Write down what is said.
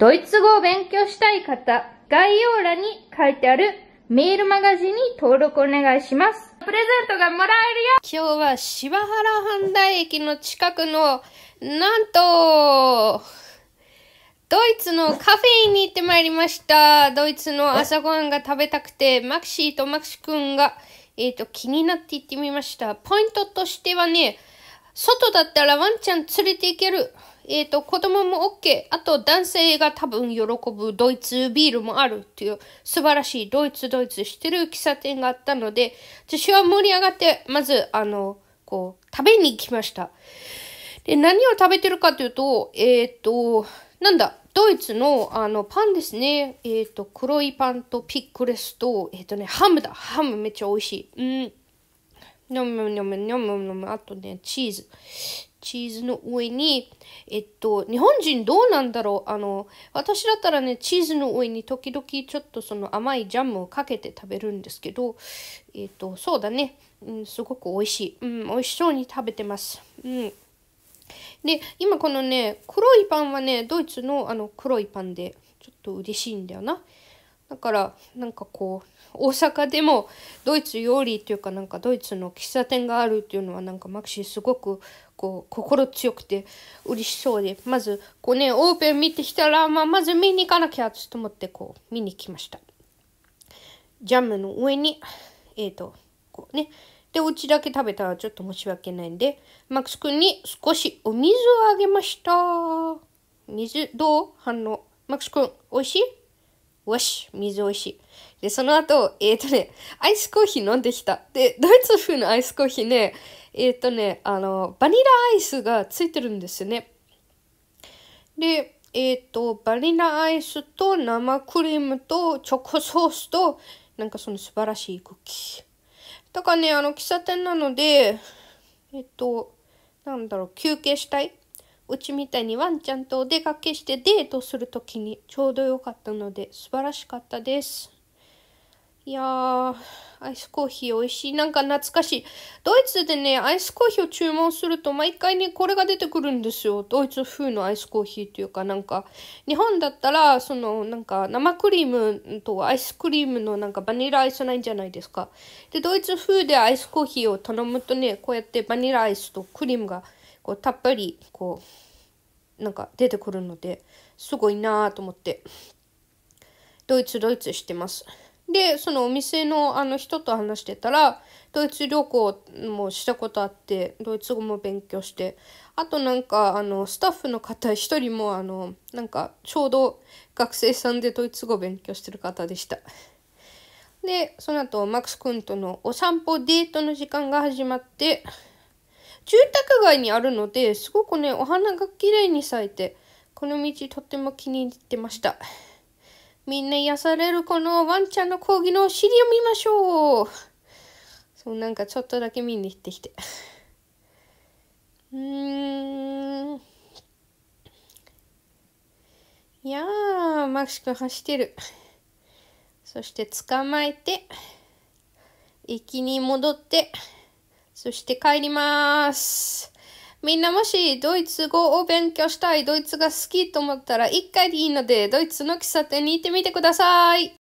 ドイツ語を勉強したい方、概要欄に書いてあるメールマガジンに登録お願いします。プレゼントがもらえるよ今日は柴原半大駅の近くの、なんと、ドイツのカフェに行ってまいりました。ドイツの朝ごはんが食べたくて、マクシーとマクシくんが、えっ、ー、と、気になって行ってみました。ポイントとしてはね、外だったらワンちゃん連れて行ける。えっ、ー、と、子供も OK。あと、男性が多分喜ぶドイツビールもあるっていう素晴らしいドイツドイツしてる喫茶店があったので、私は盛り上がって、まず、あの、こう、食べに行きました。で、何を食べてるかというと、えっ、ー、と、なんだ、ドイツのあのパンですね。えっ、ー、と、黒いパンとピックレスと、えっ、ー、とね、ハムだ。ハムめっちゃ美味しい。うん。にょむにょむにょむにょむ。あとね、チーズ。チーズの上に、えっと、日本人どうなんだろうあの、私だったらね、チーズの上に時々ちょっとその甘いジャムをかけて食べるんですけど、えっと、そうだね。うん、すごく美味しい。うん、美味しそうに食べてます。うん。で、今このね、黒いパンはね、ドイツのあの黒いパンで、ちょっと嬉しいんだよな。だからなんかこう大阪でもドイツ料理というかなんかドイツの喫茶店があるっていうのはなんかマキシーすごくこう、心強くて嬉しそうで、まず、こうね、オープン見てきたら、まあ、まず見に行かなきゃ、と思って、こう、見に来ました。ジャムの上に、えっ、ー、と、こうね、で、うちだけ食べたらちょっと申し訳ないんで、マックス君に少しお水をあげました。水、どう反応。マックス君、美味しいよし、水美味しい。で、その後、えっ、ー、とね、アイスコーヒー飲んできた。で、ドイツ風のアイスコーヒーね、えっ、ー、とね、あの、バニラアイスがついてるんですよね。で、えっ、ー、と、バニラアイスと生クリームとチョコソースと、なんかその素晴らしいクッキー。だからね、あの、喫茶店なので、えっ、と、なんだろう、休憩したいうちみたいにワンちゃんとお出かけしてデートする時にちょうど良かったので素晴らしかったです。いやー、アイスコーヒー美味しい。なんか懐かしい。ドイツでね、アイスコーヒーを注文すると毎回ね、これが出てくるんですよ。ドイツ風のアイスコーヒーというか、なんか、日本だったら、その、なんか、生クリームとアイスクリームのなんかバニラアイスないんじゃないですか。で、ドイツ風でアイスコーヒーを頼むとね、こうやってバニラアイスとクリームがこうたっぷりこうなんか出てくるのですごいなーと思ってドイツドイツしてます。でそのお店のあの人と話してたらドイツ旅行もしたことあってドイツ語も勉強してあとなんかあのスタッフの方一人もあのなんかちょうど学生さんでドイツ語勉強してる方でした。でその後マックス君とのお散歩デートの時間が始まって住宅街にあるので、すごくね、お花が綺麗に咲いて、この道とっても気に入ってました。みんな癒されるこのワンちゃんの講義のお尻を見ましょう。そう、なんかちょっとだけ見に行ってきて。うーん。いやー、マクシ君走ってる。そして捕まえて、駅に戻って、そして帰ります。みんなもしドイツ語を勉強したい、ドイツが好きと思ったら一回でいいので、ドイツの喫茶店に行ってみてください。